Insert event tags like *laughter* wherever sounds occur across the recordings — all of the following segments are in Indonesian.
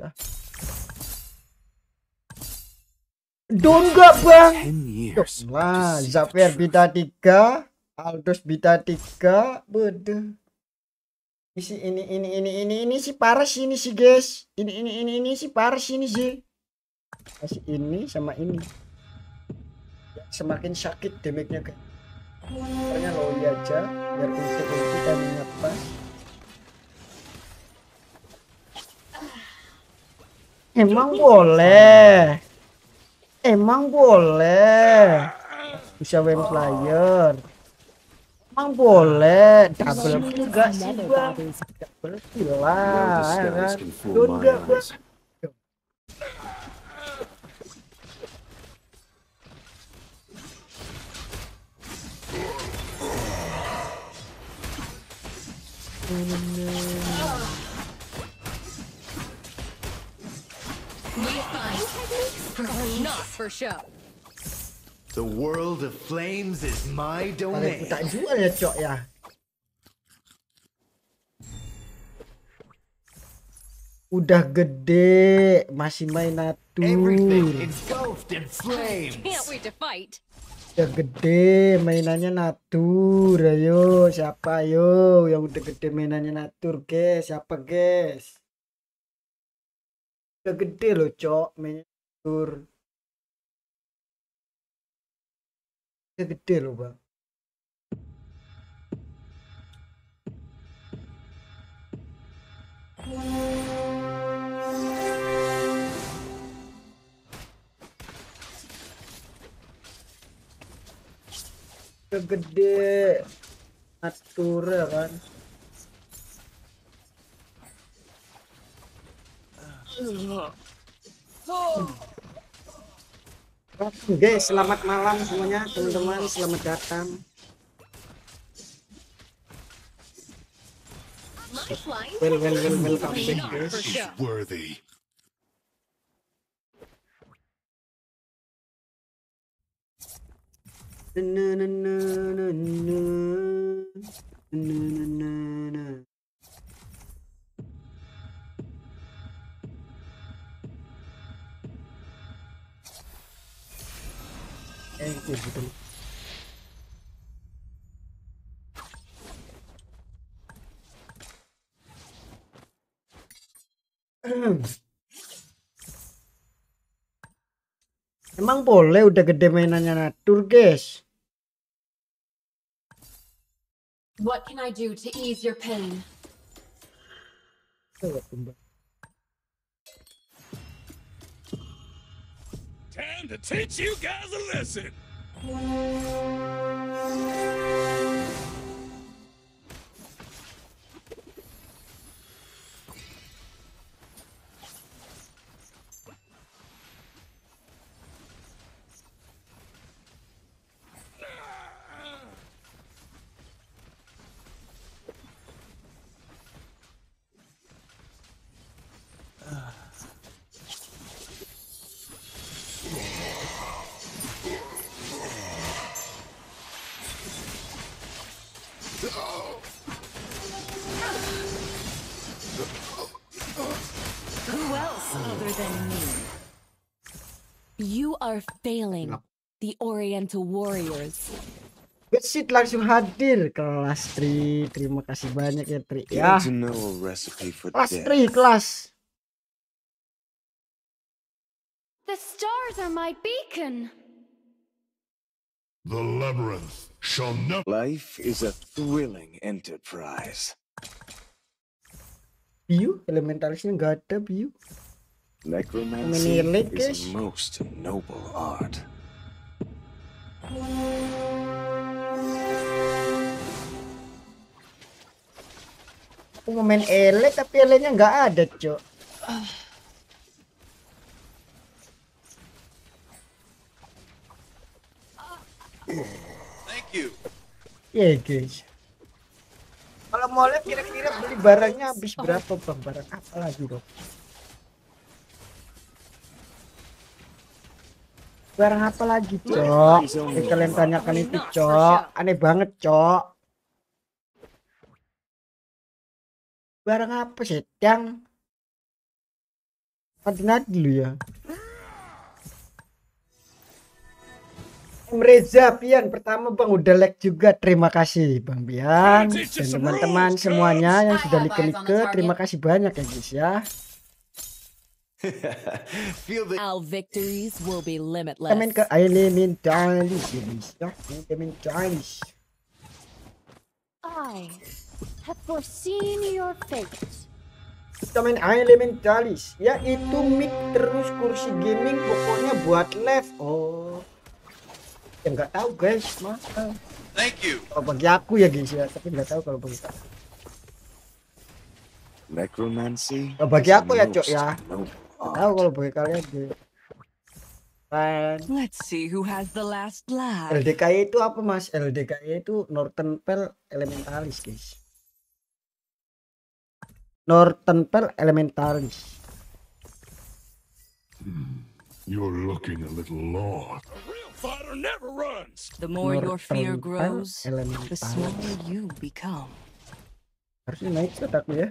aja. Don't go, bang? Wah, Zapier bita 3, Aldous bita 3, bede. Isi ini ini ini ini ini si parah ini sih guys. Ini ini ini ini si parah ini sih. Nah, Kasih ini sama ini. Semakin sakit damage-nya guys. loli aja biar ulti kita dan Emang boleh. Emang boleh. Bisa WM player. Emang boleh. Double juga sih Double gila. Duda Oh, no. Not for show. The world of flames is my domain. tak jual ya, cok ya. Udah gede, masih main natur. Udah gede, mainannya natur. Ayo, siapa yo yang udah gede mainannya natur, guys? Siapa, guys? Udah gede loh, cok. Mainnya tur gede loh bang gede atur ya kan Ugh. Ah. Oke, okay, selamat malam semuanya, teman-teman. Selamat datang. Well, well, well, welcome back, na na na na na na na na na sakit iya, gitu Emang boleh udah gede mainannya natur, guys. What can I do to ease your pain? Time to teach you guys a lesson. Música You are failing the Oriental Warriors. Gesit langsung hadir kelas Tri. Terima kasih banyak ya Tri. Ya. Kelas Tri kelas. The stars are my beacon. The labyrinth shall never. Life is a thrilling enterprise. Biu, elementalisnya nggak ada Biu. Necromancy is a most noble art. Aku mau main elek tapi eleknya nggak ada, Cok. Thank you. yeah, guys. Kalau mau lihat kira-kira beli barangnya habis berapa, Bang? Barang apa lagi, Bang? Barang apa lagi, Cok? Yang eh, kalian tanyakan itu, Cok. Aneh banget, Cok. Barang apa, sih? Nanti-nanti dulu ya. Om Reza Pian pertama Bang udah like juga terima kasih Bang Pian dan teman-teman semuanya yang sudah like-like terima kasih banyak ya guys ya *laughs* Our victories will be limitless. Kami ke ay limin Charlie, bilis I have foreseen your fate. Kami ay limin Charlie. Ya itu mic terus kursi gaming pokoknya buat left. Oh. Ya nggak tahu guys, mah. Thank you. bagi aku ya guys ya, tapi nggak tahu kalau bagi Necromancy. Oh, bagi aku ya, Cok ya. Tahu kalau pakai bekalnya di Let's see who has the last laugh. LDKY e itu apa mas? LDKY e itu Northern Pearl Elementalis guys. Northern Pearl Elementalis. Hmm. You're looking a little lost. A real fighter never runs. The more Northern your fear grows, the smaller you become. Harusnya naik statusnya ya.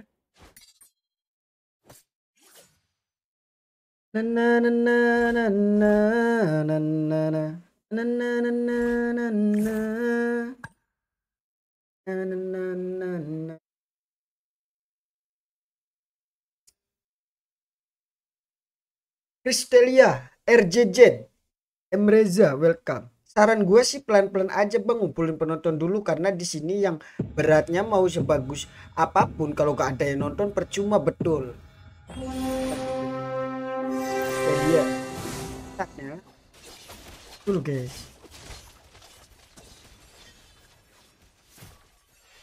Kristelia, RJJ, Emreza, welcome. Saran gue sih pelan-pelan aja bang ngumpulin penonton dulu karena di sini yang beratnya mau sebagus apapun kalau gak ada yang nonton percuma betul dan dia taknya dulu guys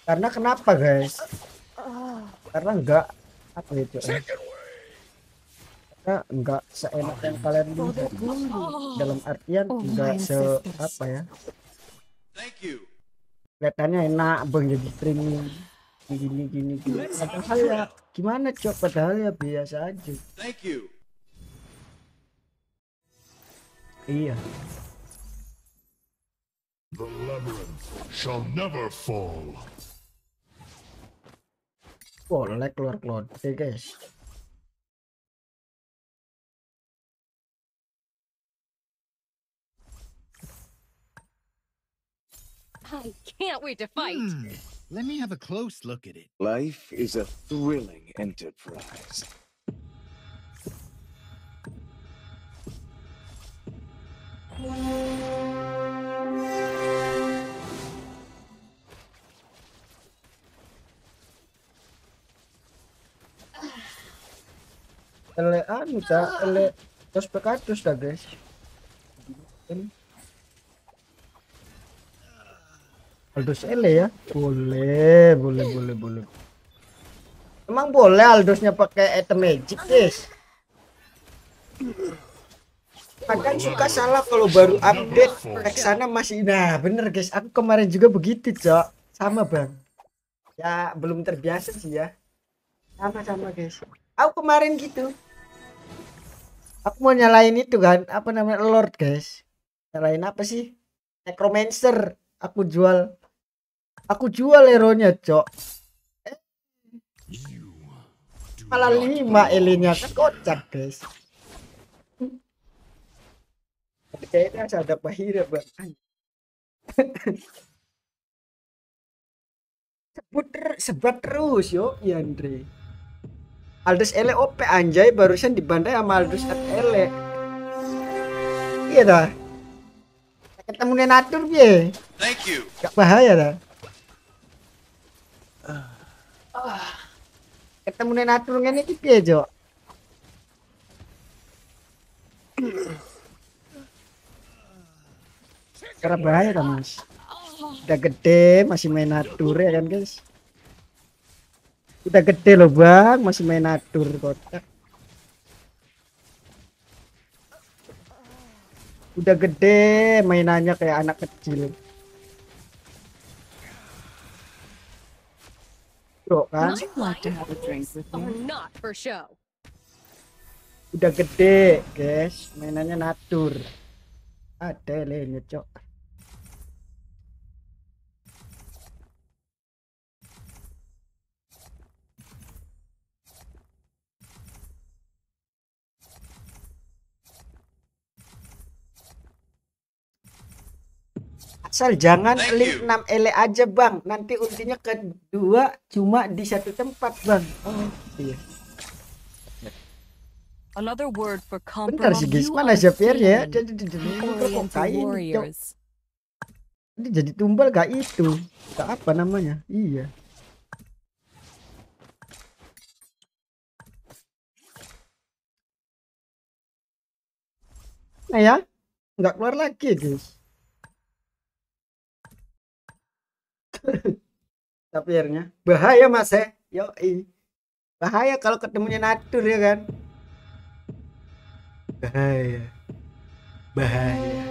karena kenapa guys karena enggak apa itu ya? karena enggak seenak yang kalian lihat dalam artian oh, enggak se apa ya kelihatannya enak bang jadi streaming gini gini gini padahal ya gimana coba padahal ya biasa aja thank you Yeah. The labyrinth shall never fall. Oh, like keluar keluar, hey guys. I can't wait to fight. Hmm. Let me have a close look at it. Life is a thrilling enterprise. ele anu cak ele terus pekatus dah guys Aldus ele ya boleh boleh boleh boleh emang boleh Aldusnya pakai item magic guys kadang suka salah kalau baru update reksana masih nah bener guys aku kemarin juga begitu cok sama bang ya belum terbiasa sih ya sama-sama guys aku kemarin gitu aku mau nyalain itu kan apa namanya lord guys nyalain apa sih necromancer aku jual aku jual eronya cok eh. malah lima elenya kocak guys Kayaknya sadap bahira bang. sebut sebut terus yo Yandri. Iya, Aldus Ele OP anjay barusan dibantai sama Aldus Ele. Iya dah. Ketemu Natur bi Thank you. Gak bahaya dah. Uh. Ketemu Natur ngene iki Jo? karena iya. bahaya kan mas oh. udah gede masih main atur ya kan guys udah gede loh bang masih main atur kotak udah gede mainannya kayak anak kecil bro kan oh, udah gede guys mainannya natur ada lainnya cok Sel jangan Thank link you. 6 ele aja bang nanti ultinya kedua cuma di satu tempat bang oh iya Another word for Bentar sih guys, mana Xavier ya? Jadi jadi jadi kain. Ini jadi tumbal gak itu? Gak apa namanya? Iya. Nah ya, nggak keluar lagi guys. *laughs* tapirnya bahaya mas eh. yo i bahaya kalau ketemunya natur ya kan bahaya bahaya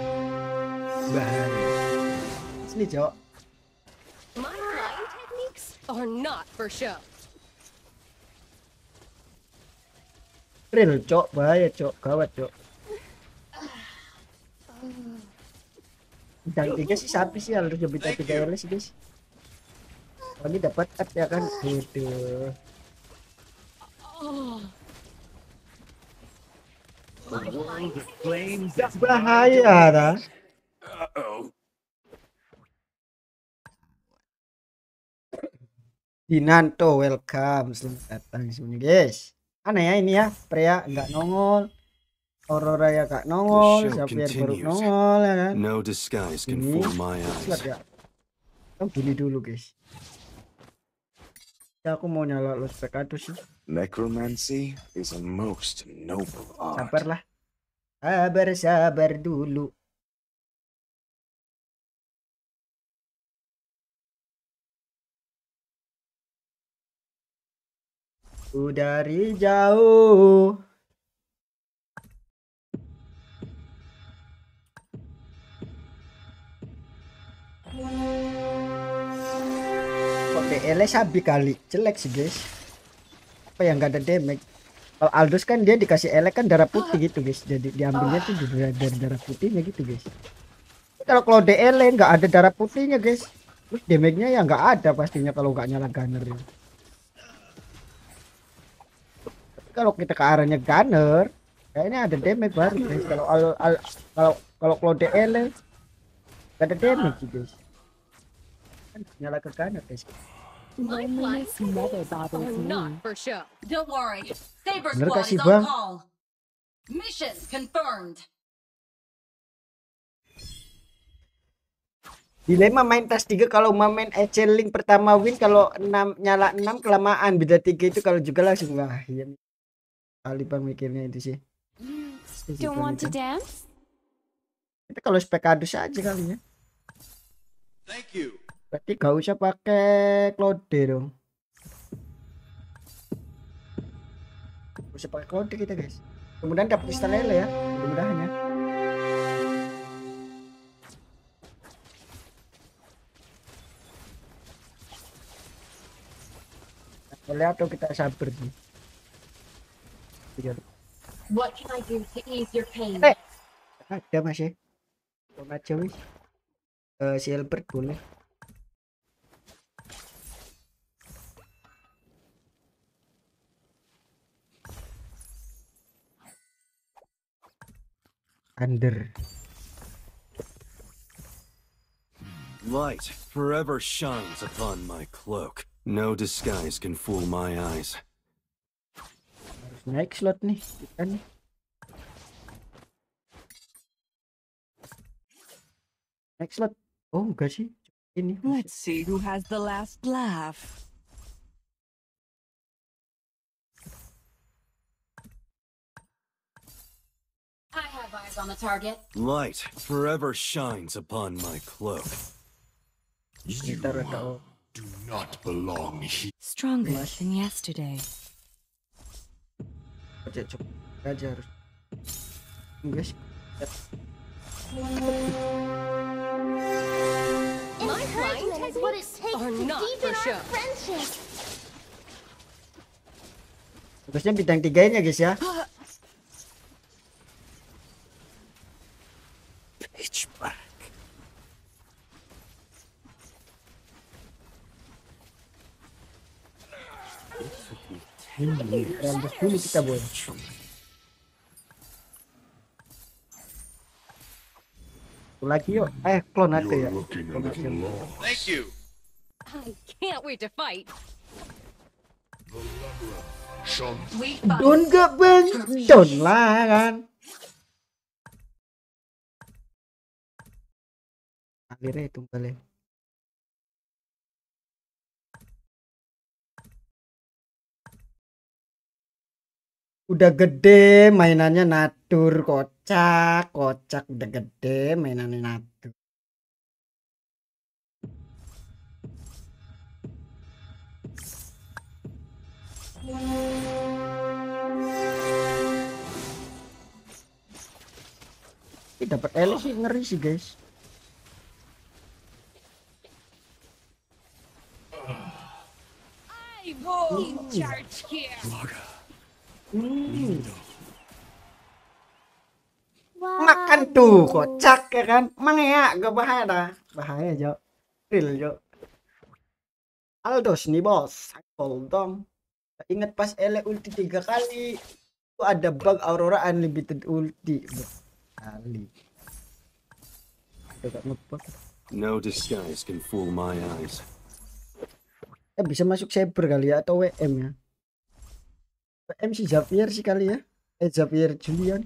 bahaya sini cok my flying techniques are not for show real cok bahaya cok gawat cok cantiknya *sighs* sih sapi sih harus lebih tapi gaya sih guys ini dapat F ya kan? Gitu. bahaya dah. Dinanto welcome selamat datang semuanya guys. Aneh ya ini ya, pria nggak nongol. Aurora ya kak nongol, Xavier baru nongol ya kan. No disguise can fool my eyes. Kamu dulu dulu guys. Ya aku mau nyala lu sekadu sih. Necromancy is a most noble art. Sabarlah. Sabar sabar dulu. dari jauh. Yeah. DL sabi kali jelek sih guys apa yang gak ada damage kalau Aldus kan dia dikasih elek kan darah putih gitu guys jadi diambilnya tuh juga dari darah, darah putihnya gitu guys kalau kalau DL nggak ada darah putihnya guys terus damage-nya ya nggak ada pastinya kalau nggak nyala gunner ya. kalau kita ke arahnya gunner kayaknya ada damage baru guys kalau al, al, kalau kalau kalau DL nggak ada damage guys kan nyala ke gunner guys My flights never bothers me. Not for show. Don't worry. Saber Squad is on call. Mission confirmed. Dilema main tas 3 kalau mau main EC link pertama win kalau 6 nyala 6 kelamaan beda 3 itu kalau juga langsung wah iya Taliban mikirnya itu sih. Do you want to dance? Kita kalau spek adus aja kali ya. Thank you. Berarti gak usah pakai Claude dong. Gak usah pakai Claude kita guys. Kemudian dapat kristal ya, mudah-mudahan ya. Boleh atau kita sabar sih. Iya. What can I do to ease your pain? Eh, ada masih. Ya? Tunggu macam wis. Uh, eh, silver boleh. Under. Light forever shines upon my cloak. No disguise can fool my eyes. Next naik slot nih, kan? Naik slot. Oh, enggak sih. Ini. Let's see who has the last laugh. Eyes on the target. Light forever shines upon my cloak. You do not belong here. Stronger than yesterday. My flying has what it takes to deepen our friendship. Terusnya bintang tiganya guys ya. Uh, pitch black. It took me 10 years. Thank you. I can't wait to fight. Don get don lah kan. itu balik. Ya. udah gede mainannya natur kocak kocak udah gede mainannya natur Ini dapat elo sih ngeri sih guys. Hmm. Hmm. Makan tuh kocak ya kan. Mangea gak bahaya dah. Bahaya Jo. Real Jo. Aldos nih bos. Sakol dong. Ingat pas Ele ulti tiga kali. Itu ada bug Aurora Unlimited ulti. Kali. No disguise can fool my eyes eh bisa masuk cyber kali ya atau WM ya WM si Javier sih kali ya eh Javier Julian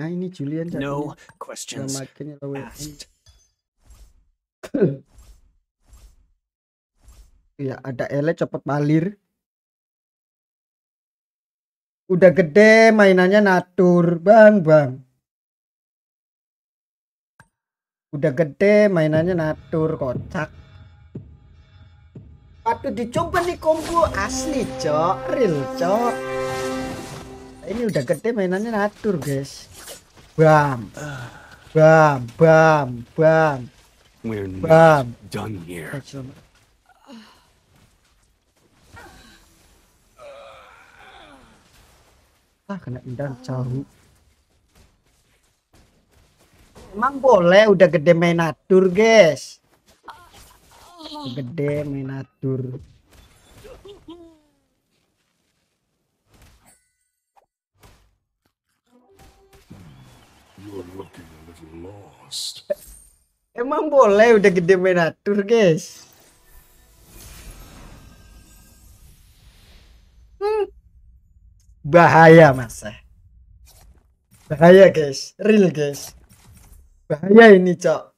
nah ini Julian no questions makanya asked *coughs* ya ada ele copot palir. udah gede mainannya natur bang bang udah gede mainannya natur kocak Waduh dicoba nih combo asli cok real cok ini udah gede mainannya natur guys bam bam bam bam We're bam done here ah kena indah jauh emang boleh udah gede main natur guys gede menatur Emang boleh udah gede menatur guys hmm. Bahaya masa eh. Bahaya guys Real guys Bahaya ini cok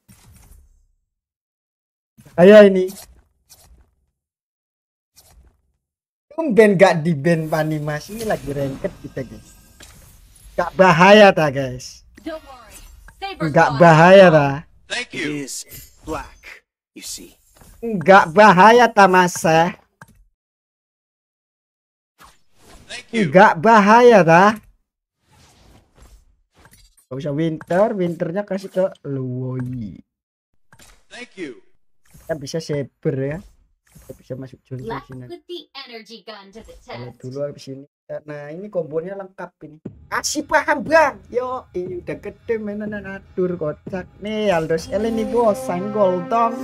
Ayo ini. Tumben gak di Pani Mas ini lagi ranked kita guys. Gak bahaya ta guys. Gak bahaya ta. Thank you. Black, you see. Gak bahaya ta mas ya. Gak bahaya ta. Gak bisa winter, winternya kasih ke Luoyi. Thank you kita bisa saber ya kita bisa masuk jungle sini kalau dulu habis ini nah ini kombonya lengkap ini kasih paham bang yo ini udah gede mainan atur kocak nih Aldos Ellen nih bos sanggol dong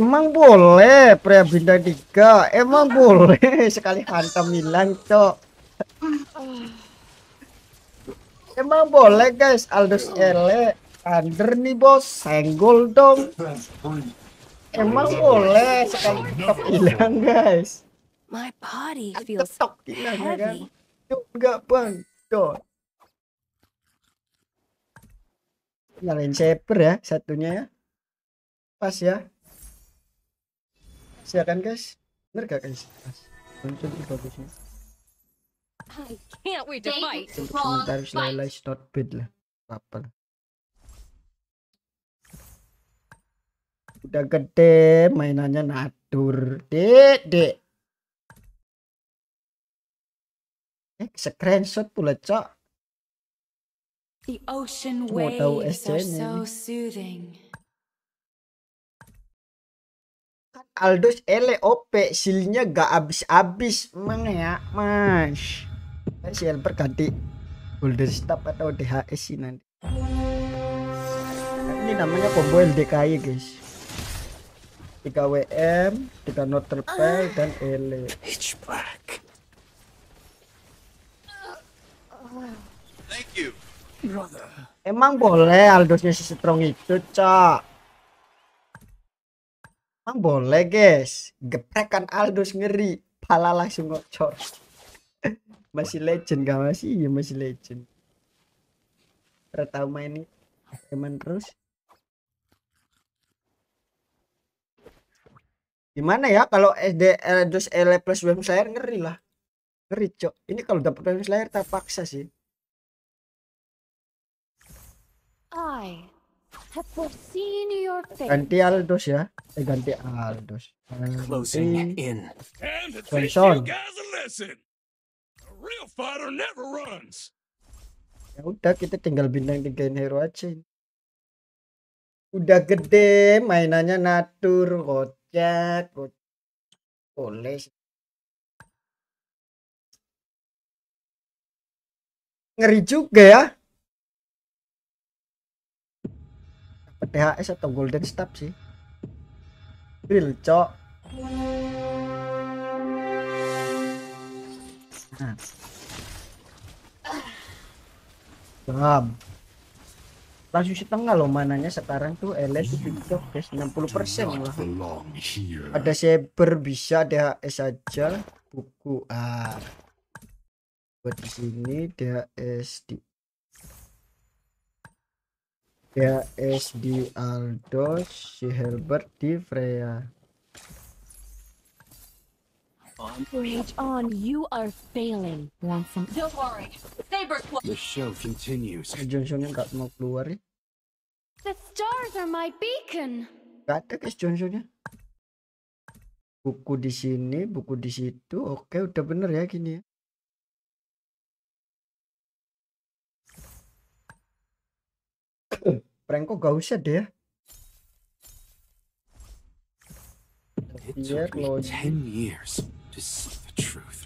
Emang boleh pria bintang tiga, emang boleh *laughs* sekali hantam hilang cok. Ah. Emang boleh guys, Aldus Ele, under nih bos, senggol dong. Emang boleh sekali tetap hilang guys. My body feels ya kan? heavy. hilang Juga bang, tuh. Nyalain shaper ya, satunya ya. Pas ya. siapkan guys. Bener gak guys? Pas. Muncul bagusnya can't wait to fight. lah. Apa lah. Udah gede mainannya natur. Dek, dek. Eh, screenshot pula, Cok. The ocean waves are so soothing. Kan Aldous ele OP silnya gak abis-abis, meng ya, Mas helper ganti holder Stab atau DHS sih nanti nah, ini namanya combo LDKI guys 3 WM 3 notterpel dan Ele Hitchback Thank you brother emang boleh Aldosnya si strong itu cak emang boleh guys geprekan Aldos ngeri pala langsung ngocor masih legend gak masih ya masih legend pertama ini teman terus gimana ya kalau SD eldos eh, L plus BM saya ngeri lah ngeri cok ini kalau dapat BM saya terpaksa sih I have foreseen your face. Ganti Aldos ya. Eh ganti Aldos. Ganti... Closing in. Johnson real fighter never runs. Ya udah kita tinggal bintang tigain hero aja. Udah gede mainannya natur kocak oles. Ngeri juga ya. Dapat THS atau Golden Stab sih. Real cok. Bam. Langsung setengah loh mananya sekarang tuh LS itu guys 60 persen lah. Ada saber bisa, ada S aja, buku ah. Buat di sini DHS di DHS di Aldo, si Herbert, di Freya on. Rage on, you are failing. Langsung. Don't worry. Sabers The show continues. Eh, Johnsonnya enggak mau keluar ya. The stars are my beacon. Kata guys Johnsonnya. Buku di sini, buku di situ. Oke, udah bener ya gini ya. *coughs* Prank kok gak usah deh ya. 10 years is the truth.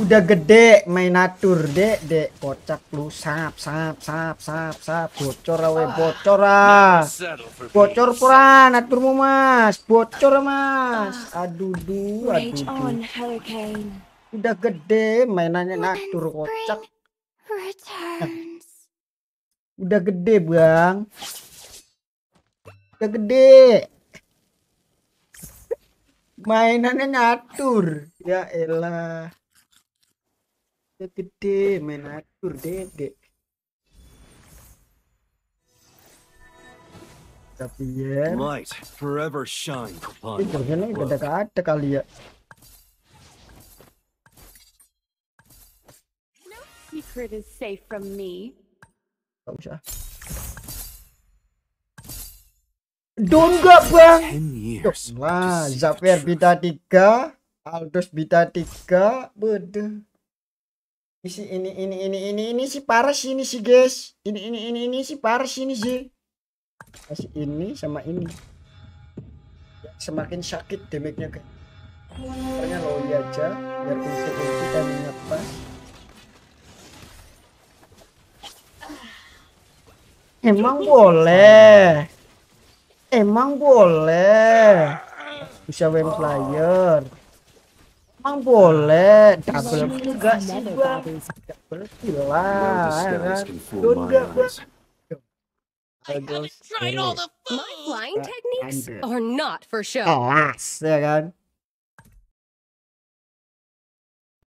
Udah gede main natur, Dek, Dek. Kocak lu sap sap sap sap sap bocor lah bocor ah Bocor pura naturmu, Mas. Bocor, Mas. Ah. Aduh duh, aduh. Duh. Udah gede mainannya natur kocak. Udah gede, Bang. Udah gede mainannya ngatur ya elah ya gede main ngatur dedek tapi ya light forever shine upon ini jangan gak ada kali ya no secret is safe from me Gak usah Down gak bang? Wah, Zapier bita 3, Aldous bita 3, bede. Ini ini ini ini ini ini si parah sini sih guys. Ini ini ini ini si parah sini sih. Nah, Masih ini sama ini. Semakin sakit damage-nya guys. Karena loli aja biar ulti-ulti minyak pas. Emang boleh. Emang boleh. Bisa main oh. player. Emang boleh. Double kill sih gua Double kill lah. ya kan?